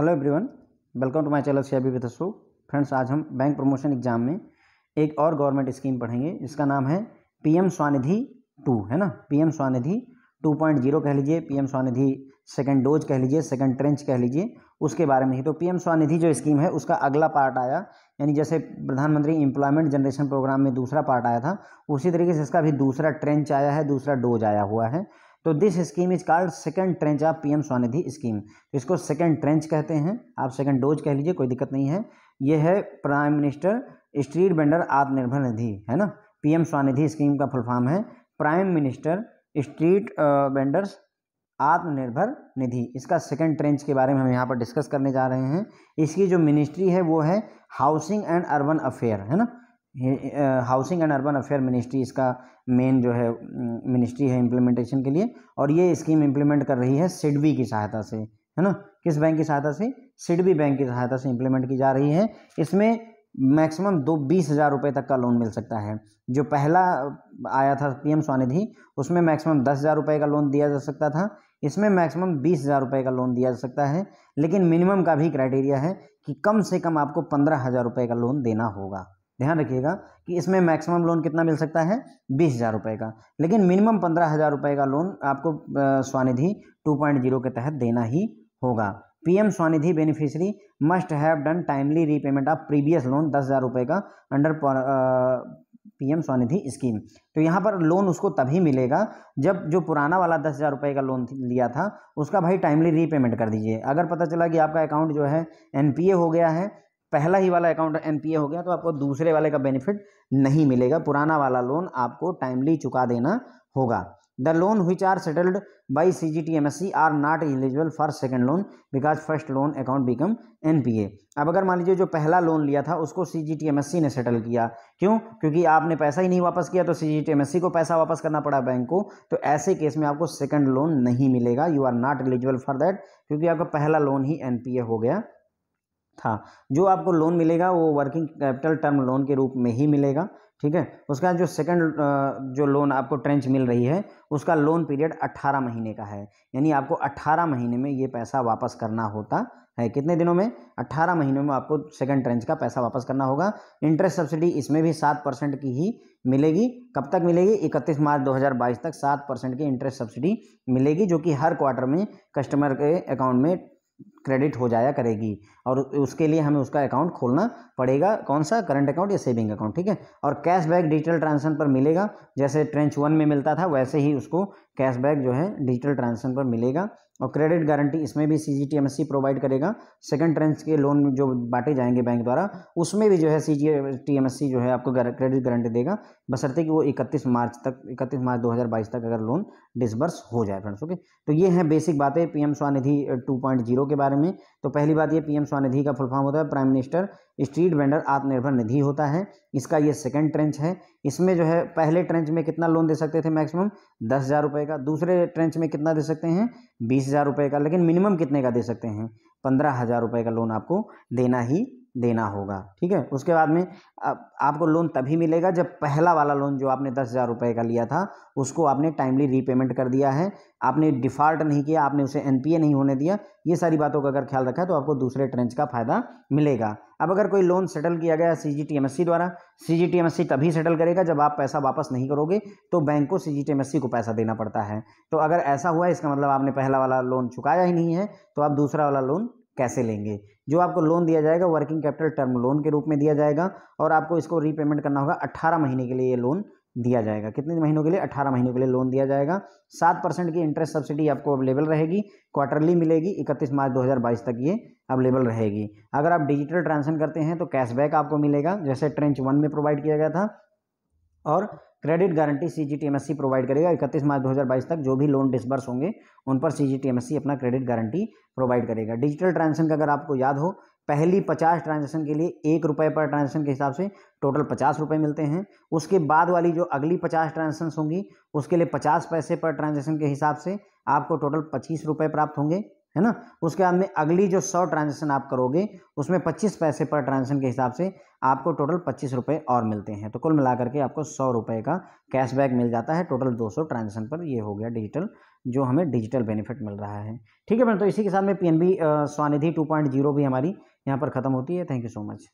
hello everyone welcome to my channel सी आई शो फ्रेंड्स आज हम बैंक प्रमोशन एग्जाम में एक और गवर्नमेंट स्कीम पढ़ेंगे जिसका नाम है पीएम स्वानिधि टू है ना PM Svanidhi two point zero कह लीजिए पीएम स्वानिधि सेकेंड डोज कह लीजिए सेकेंड ट्रेंच कह लीजिए उसके बारे में ही तो पी स्वानिधि जो स्कीम है उसका अगला पार्ट आया यानी जैसे प्रधानमंत्री इम्प्लॉयमेंट जनरेशन प्रोग्राम में दूसरा पार्ट आया था उसी तरीके से इसका भी दूसरा ट्रेंच आया है दूसरा डोज आया हुआ है तो this scheme is called second tranche of PM Svanidhi scheme तो इसको सेकेंड ट्रेंच कहते हैं आप सेकेंड डोज कह लीजिए कोई दिक्कत नहीं है ये है प्राइम मिनिस्टर स्ट्रीट वेंडर आत्मनिर्भर निधि है ना पीएम स्वनिधि स्कीम का फुल फॉर्म है prime minister street vendors Atmanirbhar Nidhi इसका सेकेंड ट्रेंच के बारे में हम यहाँ पर डिस्कस करने जा रहे हैं इसकी जो मिनिस्ट्री है वो है हाउसिंग एंड अर्बन अफेयर है ना housing and urban affair ministry इसका मेन जो है मिनिस्ट्री है इम्प्लीमेंटेशन के लिए और ये स्कीम इम्प्लीमेंट कर रही है सिडबी की सहायता से है ना किस बैंक की सहायता से सिडबी बैंक की सहायता से इम्प्लीमेंट की जा रही है इसमें मैक्सिमम दो बीस हज़ार रुपये तक का लोन मिल सकता है जो पहला आया था पीएम स्वानिधि उसमें मैक्सिमम दस हज़ार रुपये का लोन दिया जा सकता था इसमें मैक्सिमम बीस हज़ार रुपये का लोन दिया जा सकता है लेकिन मिनिमम का भी क्राइटेरिया है कि कम से कम आपको पंद्रह हज़ार रुपये का लोन देना होगा ध्यान रखिएगा कि इसमें मैक्सिमम लोन कितना मिल सकता है बीस हज़ार रुपये का लेकिन मिनिमम पंद्रह हज़ार रुपये का लोन आपको स्वानिधि टू पॉइंट जीरो के तहत देना ही होगा PM Svanidhi beneficiary must have done timely repayment of previous loan दस हज़ार रुपये का अंडर पीएम स्वनिधि स्कीम तो यहाँ पर लोन उसको तभी मिलेगा जब जो पुराना वाला दस हज़ार रुपये का लोन लिया था उसका भाई टाइमली रीपेमेंट कर दीजिए अगर पता चला कि आपका अकाउंट जो है एनपीए हो गया है पहला ही वाला अकाउंट एनपीए हो गया तो आपको दूसरे वाले का बेनिफिट नहीं मिलेगा पुराना वाला लोन आपको टाइमली चुका देना होगा the loan which are settled by C G T M S C are not eligible for second loan because first loan account become N P A अब अगर मान लीजिए जो पहला लोन लिया था उसको C G T M S C ने सेटल किया क्यों क्योंकि आपने पैसा ही नहीं वापस किया तो C G T M S C को पैसा वापस करना पड़ा बैंक को तो ऐसे केस में आपको सेकेंड लोन नहीं मिलेगा you are not eligible for that क्योंकि आपका पहला लोन ही एन पी ए हो गया था जो आपको लोन मिलेगा वो वर्किंग कैपिटल टर्म लोन के रूप में ही मिलेगा ठीक है उसका जो सेकंड जो लोन आपको ट्रेंच मिल रही है उसका लोन पीरियड 18 महीने का है यानी आपको 18 महीने में ये पैसा वापस करना होता है कितने दिनों में 18 महीनों में आपको सेकंड ट्रेंच का पैसा वापस करना होगा इंटरेस्ट सब्सिडी इसमें भी सात परसेंट की ही मिलेगी कब तक मिलेगी इकतीस मार्च 2022 तक सात परसेंट की इंटरेस्ट सब्सिडी मिलेगी जो कि हर क्वार्टर में कस्टमर के अकाउंट में क्रेडिट हो जाया करेगी और उसके लिए हमें उसका अकाउंट खोलना पड़ेगा कौन सा करंट अकाउंट या सेविंग अकाउंट ठीक है और कैशबैक डिजिटल ट्रांजेक्शन पर मिलेगा जैसे ट्रेंच वन में मिलता था वैसे ही उसको कैशबैक जो है डिजिटल ट्रांजेक्शन पर मिलेगा और क्रेडिट गारंटी इसमें भी C G T M S C provide करेगा सेकंड ट्रेंस के लोन जो बांटे जाएंगे बैंक द्वारा उसमें भी जो है C G T M S C जो है आपको क्रेडिट गारंटी देगा बसरते कि वो इकतीस मार्च तक इकतीस मार्च दो हज़ार बाईस तक अगर लोन डिसबर्स हो जाए फ्रेंड्स ओके तो ये हैं बेसिक बातें P M Svanidhi two point zero के बारे में तो पहली बात ये पी एम स्वानिधि का फुल फॉर्म होता है प्राइम मिनिस्टर स्ट्रीट वेंडर आत्मनिर्भर निधि होता है इसका ये सेकेंड ट्रेंच है इसमें जो है पहले ट्रेंच में कितना लोन दे सकते थे मैक्सिमम दस हज़ार रुपये का दूसरे ट्रेंच में कितना दे सकते हैं बीस हज़ार रुपये का लेकिन मिनिमम कितने का दे सकते हैं पंद्रह हज़ार रुपये का लोन आपको देना ही देना होगा ठीक है उसके बाद में आप, आपको लोन तभी मिलेगा जब पहला वाला लोन जो आपने दस हज़ार रुपये का लिया था उसको आपने टाइमली रीपेमेंट कर दिया है आपने डिफ़ॉल्ट नहीं किया आपने उसे एनपीए नहीं होने दिया ये सारी बातों का अगर ख्याल रखा है तो आपको दूसरे ट्रेंच का फ़ायदा मिलेगा अब अगर कोई लोन सेटल किया गया C G T M S C द्वारा C G T M S C तभी सेटल करेगा जब आप पैसा वापस नहीं करोगे तो बैंक को C G T M S C को पैसा देना पड़ता है तो अगर ऐसा हुआ इसका मतलब आपने पहला वाला लोन चुकाया ही नहीं है तो आप दूसरा वाला लोन कैसे लेंगे जो आपको लोन दिया जाएगा वर्किंग कैपिटल टर्म लोन के रूप में दिया जाएगा और आपको इसको रीपेमेंट करना होगा अट्ठारह महीने के लिए ये लोन दिया जाएगा कितने महीनों के लिए अट्ठारह महीनों के लिए लोन दिया जाएगा सात परसेंट की इंटरेस्ट सब्सिडी आपको अवेलेबल रहेगी क्वार्टरली मिलेगी इकतीस मार्च 2022 तक ये अवेलेबल रहेगी अगर आप डिजिटल ट्रांसफर करते हैं तो कैशबैक आपको मिलेगा जैसे ट्रेंच वन में प्रोवाइड किया गया था और credit guarantee C G provide करेगा इकतीस मार्च 2022 तक जो भी लोन डिसबर्स होंगे उन पर सी जी अपना क्रेडिट गारंटी प्रोवाइड करेगा डिजिटल ट्रांजेक्शन का अगर आपको याद हो पहली पचास ट्रांजेक्शन के लिए एक रुपये पर ट्रांजेक्शन के हिसाब से टोटल पचास रुपये मिलते हैं उसके बाद वाली जो अगली पचास ट्रांजेक्शन होंगी उसके लिए पचास पैसे पर ट्रांजेक्शन के हिसाब से आपको टोटल पच्चीस रुपये प्राप्त होंगे है ना उसके बाद में अगली जो सौ ट्रांजेक्शन आप करोगे उसमें पच्चीस पैसे पर ट्रांजेक्शन के हिसाब से आपको टोटल पच्चीस रुपये और मिलते हैं तो कुल मिलाकर के आपको सौ रुपये का कैशबैक मिल जाता है टोटल दो सौ ट्रांजेक्शन पर ये हो गया डिजिटल जो हमें डिजिटल बेनिफिट मिल रहा है ठीक है मैम तो इसी के साथ में P N B Svanidhi two point zero भी हमारी यहाँ पर ख़त्म होती है थैंक यू सो मच